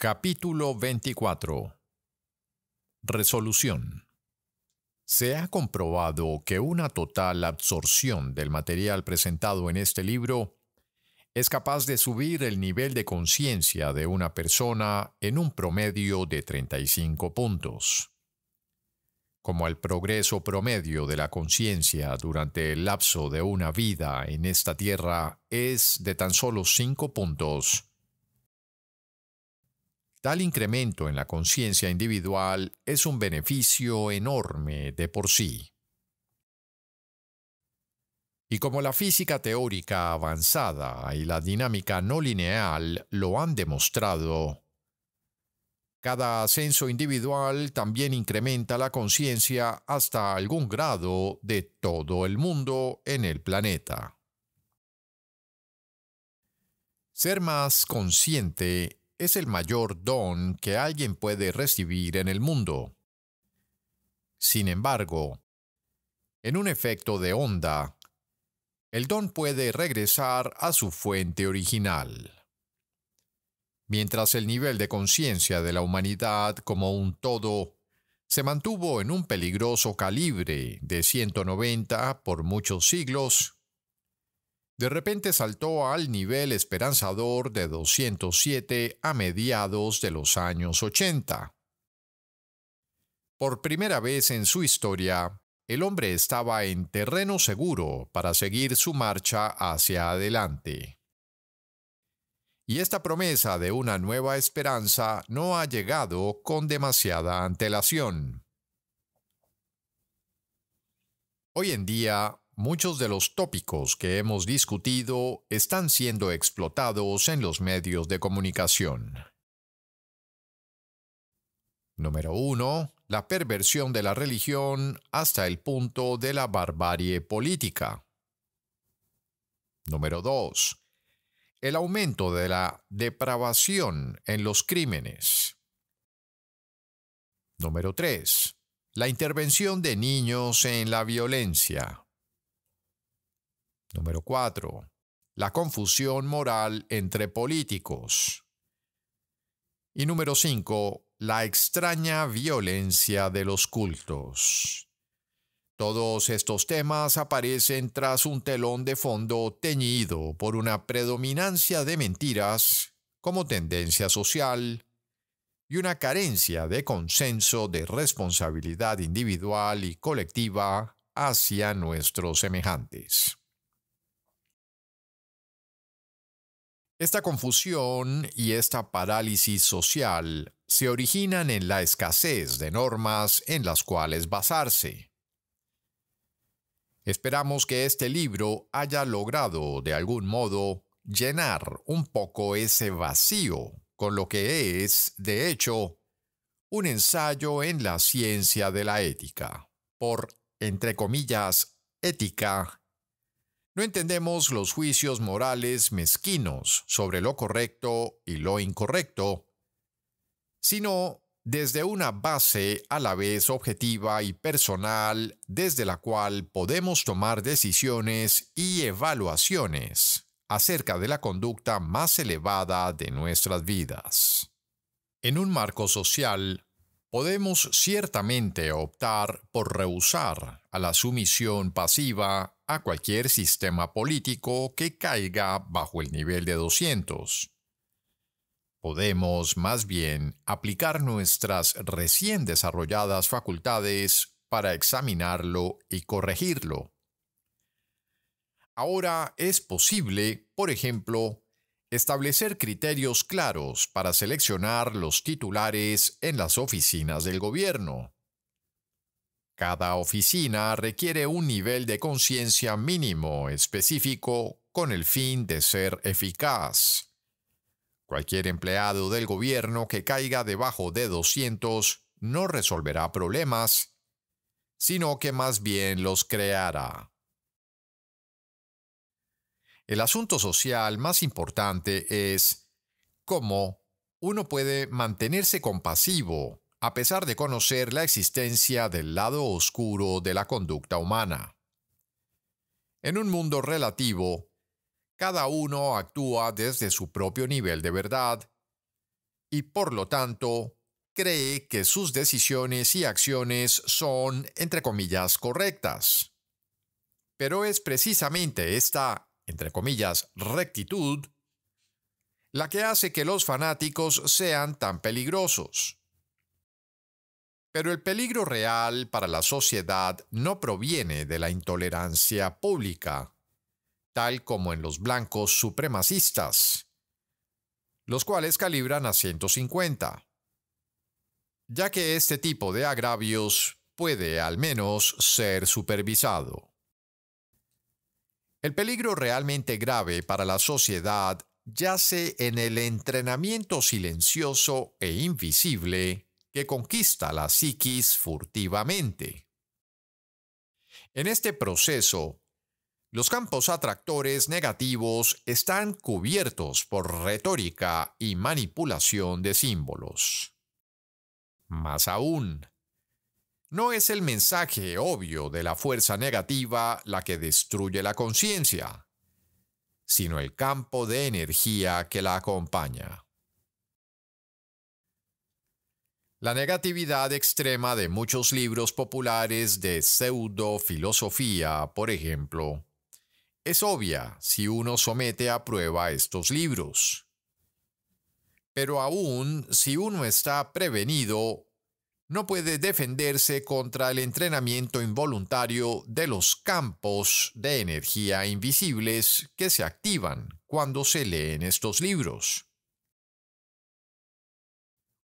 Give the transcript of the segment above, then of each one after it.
Capítulo 24 Resolución Se ha comprobado que una total absorción del material presentado en este libro es capaz de subir el nivel de conciencia de una persona en un promedio de 35 puntos. Como el progreso promedio de la conciencia durante el lapso de una vida en esta tierra es de tan solo 5 puntos, Tal incremento en la conciencia individual es un beneficio enorme de por sí. Y como la física teórica avanzada y la dinámica no lineal lo han demostrado, cada ascenso individual también incrementa la conciencia hasta algún grado de todo el mundo en el planeta. Ser más consciente es el mayor don que alguien puede recibir en el mundo. Sin embargo, en un efecto de onda, el don puede regresar a su fuente original. Mientras el nivel de conciencia de la humanidad como un todo se mantuvo en un peligroso calibre de 190 por muchos siglos, de repente saltó al nivel esperanzador de 207 a mediados de los años 80. Por primera vez en su historia, el hombre estaba en terreno seguro para seguir su marcha hacia adelante. Y esta promesa de una nueva esperanza no ha llegado con demasiada antelación. Hoy en día, Muchos de los tópicos que hemos discutido están siendo explotados en los medios de comunicación. Número 1. La perversión de la religión hasta el punto de la barbarie política. Número 2. El aumento de la depravación en los crímenes. Número 3. La intervención de niños en la violencia. Número 4. La confusión moral entre políticos. Y número 5. La extraña violencia de los cultos. Todos estos temas aparecen tras un telón de fondo teñido por una predominancia de mentiras como tendencia social y una carencia de consenso de responsabilidad individual y colectiva hacia nuestros semejantes. Esta confusión y esta parálisis social se originan en la escasez de normas en las cuales basarse. Esperamos que este libro haya logrado, de algún modo, llenar un poco ese vacío con lo que es, de hecho, un ensayo en la ciencia de la ética, por, entre comillas, ética no entendemos los juicios morales mezquinos sobre lo correcto y lo incorrecto, sino desde una base a la vez objetiva y personal desde la cual podemos tomar decisiones y evaluaciones acerca de la conducta más elevada de nuestras vidas. En un marco social, podemos ciertamente optar por rehusar a la sumisión pasiva a cualquier sistema político que caiga bajo el nivel de 200. Podemos, más bien, aplicar nuestras recién desarrolladas facultades para examinarlo y corregirlo. Ahora es posible, por ejemplo, establecer criterios claros para seleccionar los titulares en las oficinas del gobierno. Cada oficina requiere un nivel de conciencia mínimo específico con el fin de ser eficaz. Cualquier empleado del gobierno que caiga debajo de 200 no resolverá problemas, sino que más bien los creará. El asunto social más importante es cómo uno puede mantenerse compasivo a pesar de conocer la existencia del lado oscuro de la conducta humana. En un mundo relativo, cada uno actúa desde su propio nivel de verdad y por lo tanto cree que sus decisiones y acciones son, entre comillas, correctas. Pero es precisamente esta, entre comillas, rectitud la que hace que los fanáticos sean tan peligrosos pero el peligro real para la sociedad no proviene de la intolerancia pública, tal como en los blancos supremacistas, los cuales calibran a 150, ya que este tipo de agravios puede al menos ser supervisado. El peligro realmente grave para la sociedad yace en el entrenamiento silencioso e invisible conquista la psiquis furtivamente. En este proceso, los campos atractores negativos están cubiertos por retórica y manipulación de símbolos. Más aún, no es el mensaje obvio de la fuerza negativa la que destruye la conciencia, sino el campo de energía que la acompaña. La negatividad extrema de muchos libros populares de pseudofilosofía, por ejemplo, es obvia si uno somete a prueba estos libros. Pero aún si uno está prevenido, no puede defenderse contra el entrenamiento involuntario de los campos de energía invisibles que se activan cuando se leen estos libros.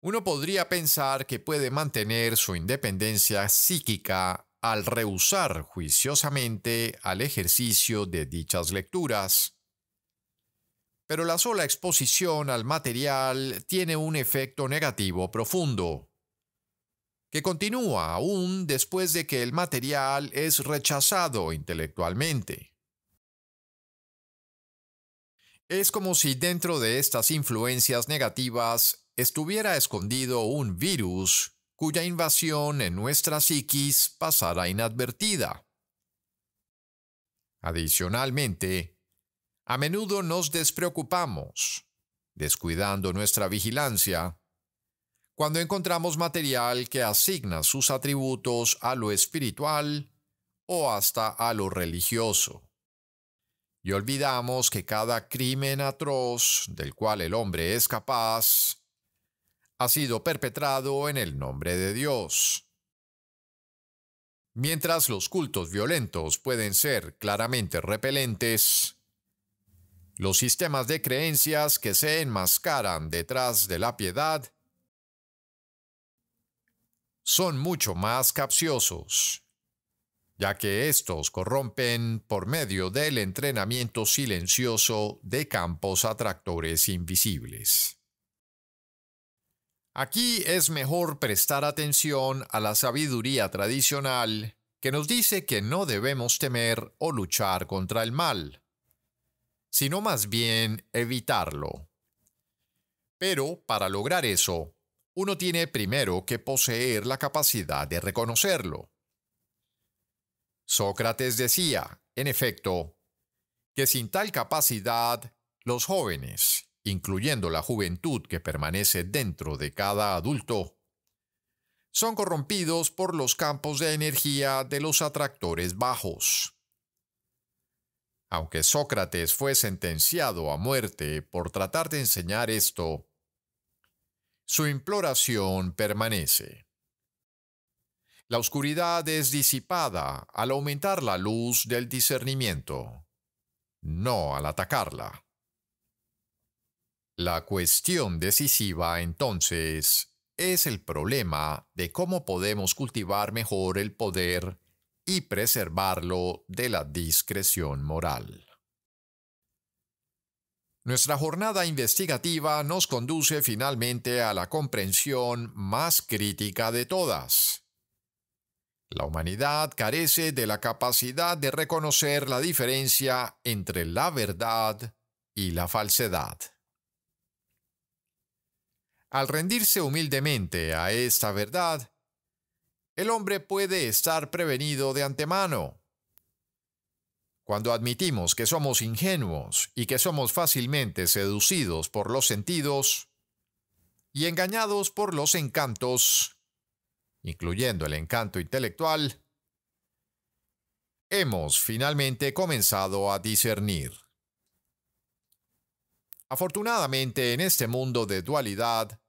Uno podría pensar que puede mantener su independencia psíquica al rehusar juiciosamente al ejercicio de dichas lecturas. Pero la sola exposición al material tiene un efecto negativo profundo, que continúa aún después de que el material es rechazado intelectualmente. Es como si dentro de estas influencias negativas estuviera escondido un virus cuya invasión en nuestra psiquis pasara inadvertida. Adicionalmente, a menudo nos despreocupamos, descuidando nuestra vigilancia, cuando encontramos material que asigna sus atributos a lo espiritual o hasta a lo religioso. Y olvidamos que cada crimen atroz del cual el hombre es capaz ha sido perpetrado en el nombre de Dios. Mientras los cultos violentos pueden ser claramente repelentes, los sistemas de creencias que se enmascaran detrás de la piedad son mucho más capciosos, ya que estos corrompen por medio del entrenamiento silencioso de campos atractores invisibles. Aquí es mejor prestar atención a la sabiduría tradicional que nos dice que no debemos temer o luchar contra el mal, sino más bien evitarlo. Pero para lograr eso, uno tiene primero que poseer la capacidad de reconocerlo. Sócrates decía, en efecto, que sin tal capacidad, los jóvenes, incluyendo la juventud que permanece dentro de cada adulto, son corrompidos por los campos de energía de los atractores bajos. Aunque Sócrates fue sentenciado a muerte por tratar de enseñar esto, su imploración permanece. La oscuridad es disipada al aumentar la luz del discernimiento, no al atacarla. La cuestión decisiva entonces es el problema de cómo podemos cultivar mejor el poder y preservarlo de la discreción moral. Nuestra jornada investigativa nos conduce finalmente a la comprensión más crítica de todas. La humanidad carece de la capacidad de reconocer la diferencia entre la verdad y la falsedad. Al rendirse humildemente a esta verdad, el hombre puede estar prevenido de antemano. Cuando admitimos que somos ingenuos y que somos fácilmente seducidos por los sentidos y engañados por los encantos, incluyendo el encanto intelectual, hemos finalmente comenzado a discernir. Afortunadamente en este mundo de dualidad,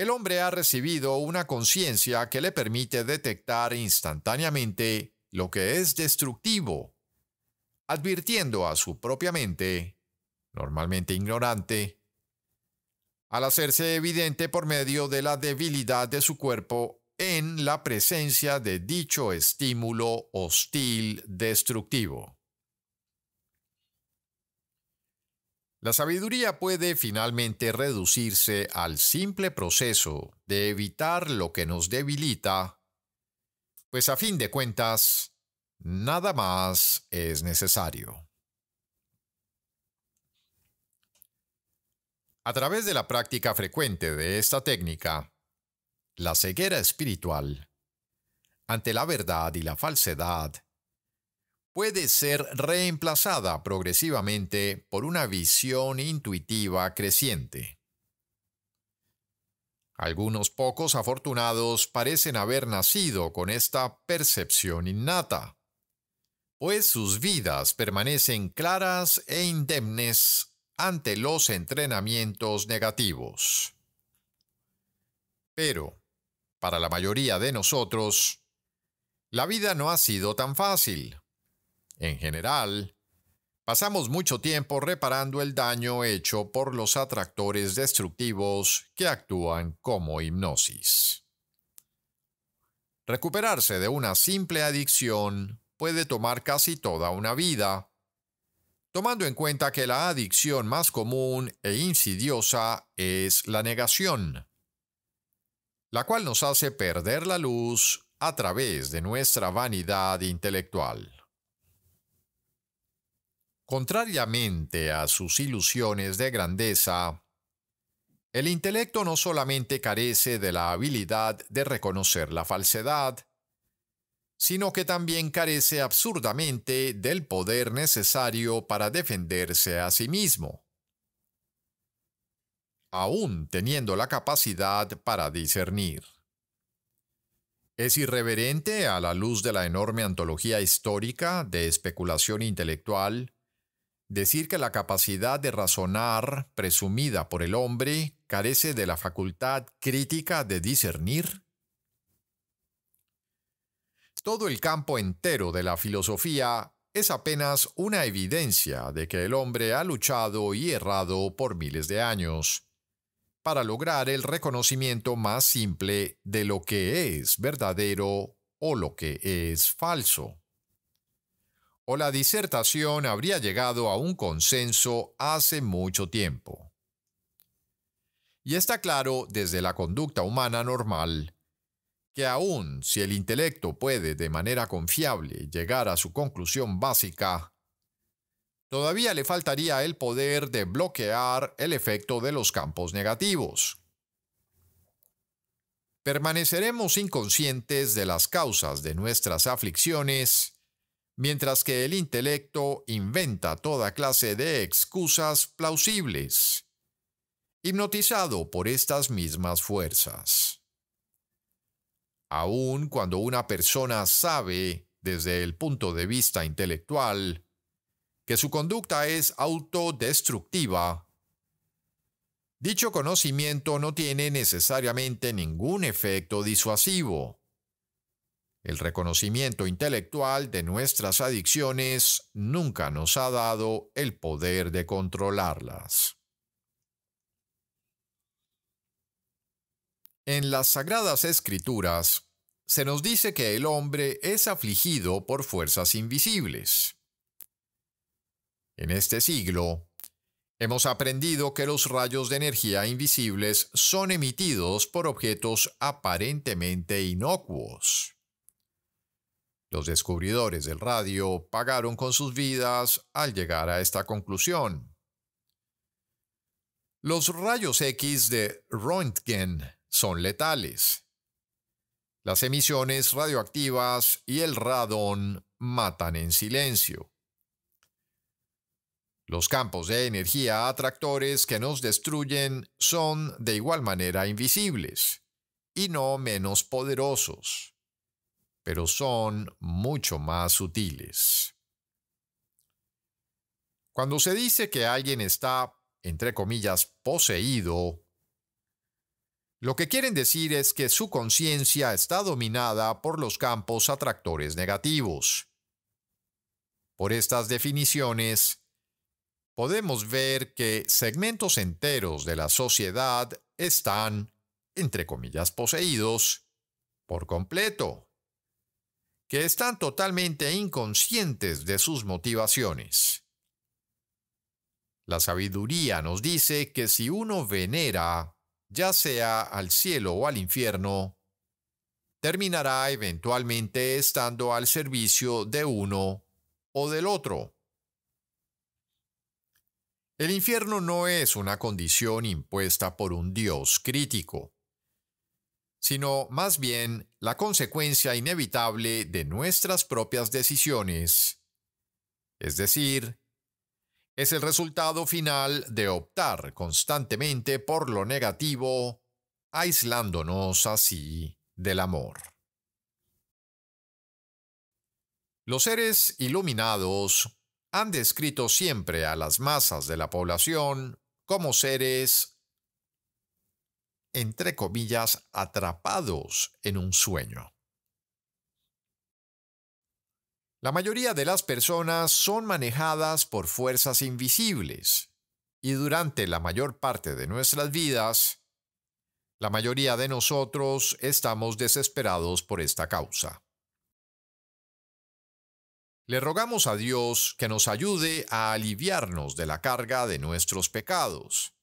el hombre ha recibido una conciencia que le permite detectar instantáneamente lo que es destructivo, advirtiendo a su propia mente, normalmente ignorante, al hacerse evidente por medio de la debilidad de su cuerpo en la presencia de dicho estímulo hostil destructivo. La sabiduría puede finalmente reducirse al simple proceso de evitar lo que nos debilita, pues a fin de cuentas, nada más es necesario. A través de la práctica frecuente de esta técnica, la ceguera espiritual ante la verdad y la falsedad puede ser reemplazada progresivamente por una visión intuitiva creciente. Algunos pocos afortunados parecen haber nacido con esta percepción innata, pues sus vidas permanecen claras e indemnes ante los entrenamientos negativos. Pero, para la mayoría de nosotros, la vida no ha sido tan fácil. En general, pasamos mucho tiempo reparando el daño hecho por los atractores destructivos que actúan como hipnosis. Recuperarse de una simple adicción puede tomar casi toda una vida, tomando en cuenta que la adicción más común e insidiosa es la negación, la cual nos hace perder la luz a través de nuestra vanidad intelectual. Contrariamente a sus ilusiones de grandeza, el intelecto no solamente carece de la habilidad de reconocer la falsedad, sino que también carece absurdamente del poder necesario para defenderse a sí mismo, aún teniendo la capacidad para discernir. Es irreverente a la luz de la enorme antología histórica de especulación intelectual Decir que la capacidad de razonar, presumida por el hombre, carece de la facultad crítica de discernir. Todo el campo entero de la filosofía es apenas una evidencia de que el hombre ha luchado y errado por miles de años para lograr el reconocimiento más simple de lo que es verdadero o lo que es falso o la disertación habría llegado a un consenso hace mucho tiempo. Y está claro desde la conducta humana normal que aun si el intelecto puede de manera confiable llegar a su conclusión básica, todavía le faltaría el poder de bloquear el efecto de los campos negativos. Permaneceremos inconscientes de las causas de nuestras aflicciones mientras que el intelecto inventa toda clase de excusas plausibles, hipnotizado por estas mismas fuerzas. Aun cuando una persona sabe, desde el punto de vista intelectual, que su conducta es autodestructiva, dicho conocimiento no tiene necesariamente ningún efecto disuasivo el reconocimiento intelectual de nuestras adicciones nunca nos ha dado el poder de controlarlas. En las Sagradas Escrituras se nos dice que el hombre es afligido por fuerzas invisibles. En este siglo, hemos aprendido que los rayos de energía invisibles son emitidos por objetos aparentemente inocuos. Los descubridores del radio pagaron con sus vidas al llegar a esta conclusión. Los rayos X de Röntgen son letales. Las emisiones radioactivas y el radón matan en silencio. Los campos de energía atractores que nos destruyen son de igual manera invisibles y no menos poderosos pero son mucho más sutiles. Cuando se dice que alguien está, entre comillas, poseído, lo que quieren decir es que su conciencia está dominada por los campos atractores negativos. Por estas definiciones, podemos ver que segmentos enteros de la sociedad están, entre comillas, poseídos por completo que están totalmente inconscientes de sus motivaciones. La sabiduría nos dice que si uno venera, ya sea al cielo o al infierno, terminará eventualmente estando al servicio de uno o del otro. El infierno no es una condición impuesta por un Dios crítico sino más bien la consecuencia inevitable de nuestras propias decisiones. Es decir, es el resultado final de optar constantemente por lo negativo, aislándonos así del amor. Los seres iluminados han descrito siempre a las masas de la población como seres entre comillas, atrapados en un sueño. La mayoría de las personas son manejadas por fuerzas invisibles y durante la mayor parte de nuestras vidas, la mayoría de nosotros estamos desesperados por esta causa. Le rogamos a Dios que nos ayude a aliviarnos de la carga de nuestros pecados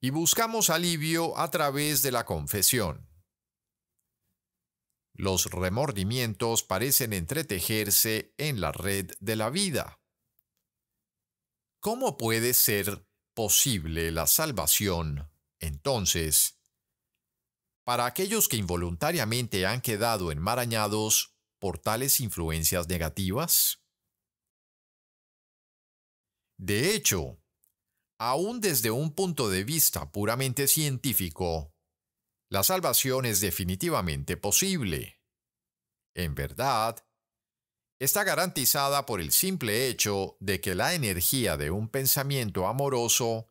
y buscamos alivio a través de la confesión. Los remordimientos parecen entretejerse en la red de la vida. ¿Cómo puede ser posible la salvación, entonces, para aquellos que involuntariamente han quedado enmarañados por tales influencias negativas? De hecho, aún desde un punto de vista puramente científico, la salvación es definitivamente posible. En verdad, está garantizada por el simple hecho de que la energía de un pensamiento amoroso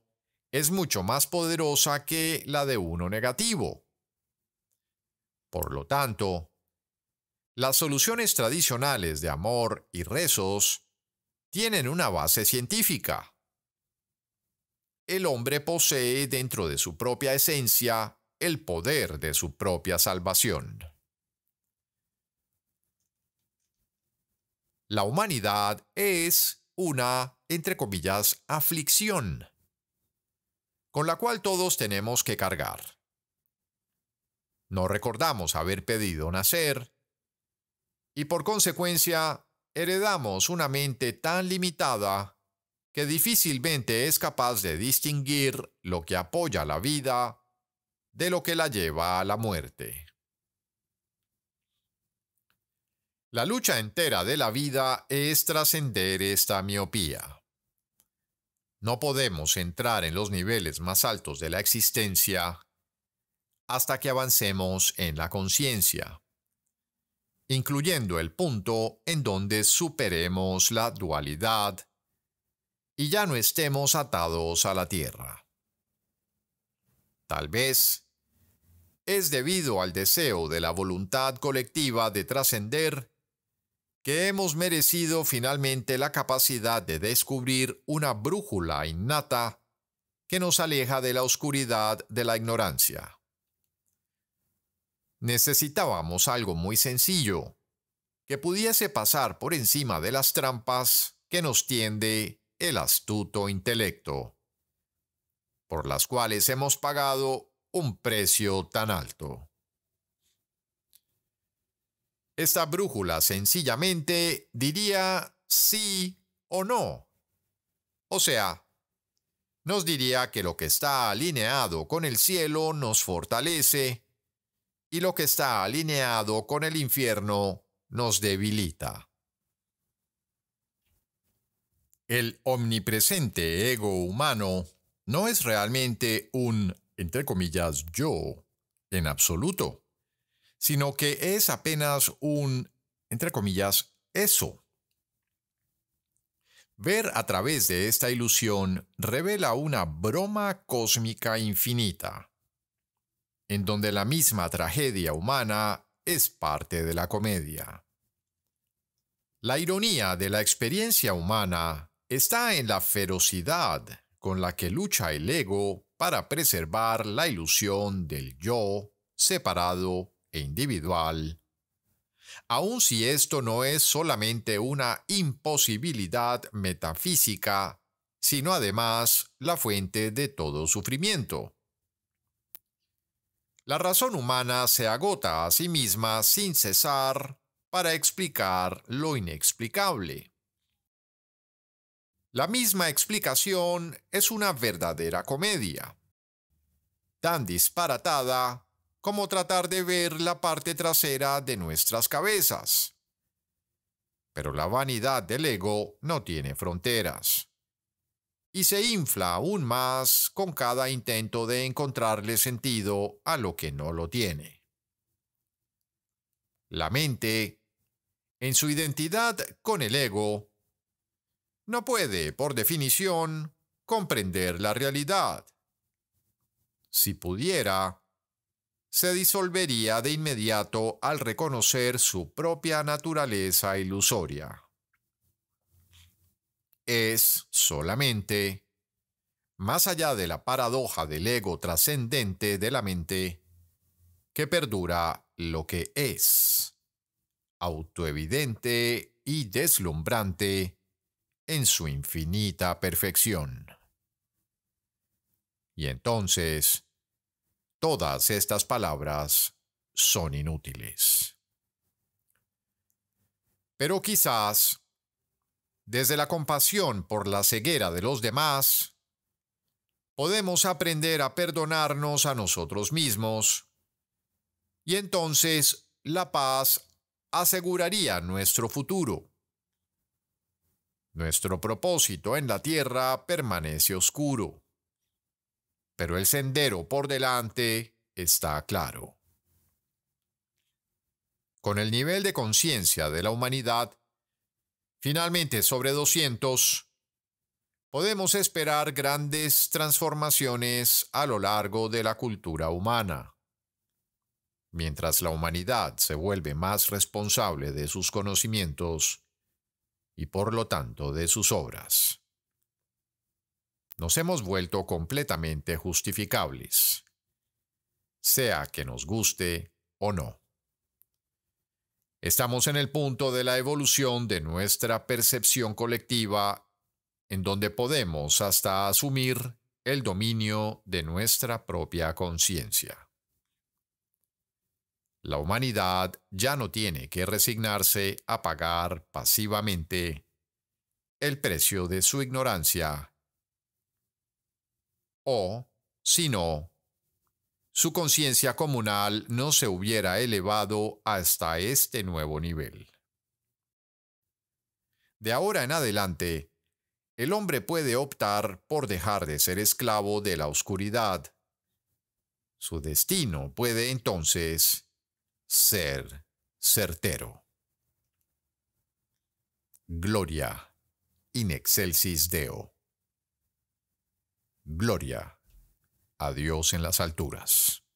es mucho más poderosa que la de uno negativo. Por lo tanto, las soluciones tradicionales de amor y rezos tienen una base científica el hombre posee dentro de su propia esencia el poder de su propia salvación. La humanidad es una, entre comillas, aflicción, con la cual todos tenemos que cargar. No recordamos haber pedido nacer y por consecuencia heredamos una mente tan limitada que difícilmente es capaz de distinguir lo que apoya la vida de lo que la lleva a la muerte. La lucha entera de la vida es trascender esta miopía. No podemos entrar en los niveles más altos de la existencia hasta que avancemos en la conciencia, incluyendo el punto en donde superemos la dualidad y ya no estemos atados a la tierra. Tal vez es debido al deseo de la voluntad colectiva de trascender que hemos merecido finalmente la capacidad de descubrir una brújula innata que nos aleja de la oscuridad de la ignorancia. Necesitábamos algo muy sencillo, que pudiese pasar por encima de las trampas que nos tiende el astuto intelecto, por las cuales hemos pagado un precio tan alto. Esta brújula sencillamente diría sí o no. O sea, nos diría que lo que está alineado con el cielo nos fortalece y lo que está alineado con el infierno nos debilita. El omnipresente ego humano no es realmente un, entre comillas, yo en absoluto, sino que es apenas un, entre comillas, eso. Ver a través de esta ilusión revela una broma cósmica infinita, en donde la misma tragedia humana es parte de la comedia. La ironía de la experiencia humana está en la ferocidad con la que lucha el ego para preservar la ilusión del yo separado e individual. Aun si esto no es solamente una imposibilidad metafísica, sino además la fuente de todo sufrimiento. La razón humana se agota a sí misma sin cesar para explicar lo inexplicable. La misma explicación es una verdadera comedia. Tan disparatada como tratar de ver la parte trasera de nuestras cabezas. Pero la vanidad del ego no tiene fronteras. Y se infla aún más con cada intento de encontrarle sentido a lo que no lo tiene. La mente, en su identidad con el ego, no puede, por definición, comprender la realidad. Si pudiera, se disolvería de inmediato al reconocer su propia naturaleza ilusoria. Es solamente, más allá de la paradoja del ego trascendente de la mente, que perdura lo que es, autoevidente y deslumbrante, en su infinita perfección. Y entonces, todas estas palabras son inútiles. Pero quizás, desde la compasión por la ceguera de los demás, podemos aprender a perdonarnos a nosotros mismos, y entonces la paz aseguraría nuestro futuro nuestro propósito en la tierra permanece oscuro, pero el sendero por delante está claro. Con el nivel de conciencia de la humanidad, finalmente sobre 200, podemos esperar grandes transformaciones a lo largo de la cultura humana. Mientras la humanidad se vuelve más responsable de sus conocimientos, y por lo tanto de sus obras. Nos hemos vuelto completamente justificables, sea que nos guste o no. Estamos en el punto de la evolución de nuestra percepción colectiva en donde podemos hasta asumir el dominio de nuestra propia conciencia. La humanidad ya no tiene que resignarse a pagar pasivamente el precio de su ignorancia o, si no, su conciencia comunal no se hubiera elevado hasta este nuevo nivel. De ahora en adelante, el hombre puede optar por dejar de ser esclavo de la oscuridad. Su destino puede entonces ser certero. Gloria in excelsis Deo. Gloria a Dios en las alturas.